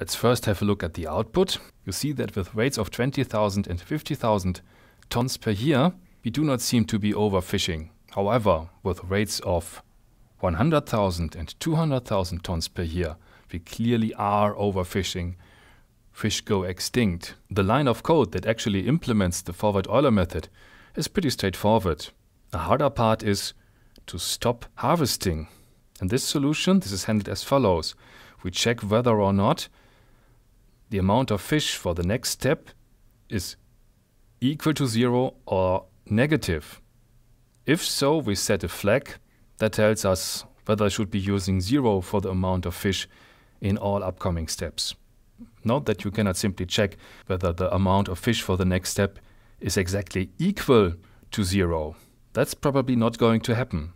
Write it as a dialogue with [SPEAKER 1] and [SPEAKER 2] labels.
[SPEAKER 1] Let's first have a look at the output. You see that with rates of 20,000 and 50,000 tons per year, we do not seem to be overfishing. However, with rates of 100,000 and 200,000 tons per year, we clearly are overfishing. Fish go extinct. The line of code that actually implements the forward Euler method is pretty straightforward. The harder part is to stop harvesting. In this solution, this is handled as follows. We check whether or not the amount of fish for the next step is equal to zero or negative. If so, we set a flag that tells us whether I should be using zero for the amount of fish in all upcoming steps. Note that you cannot simply check whether the amount of fish for the next step is exactly equal to zero. That's probably not going to happen.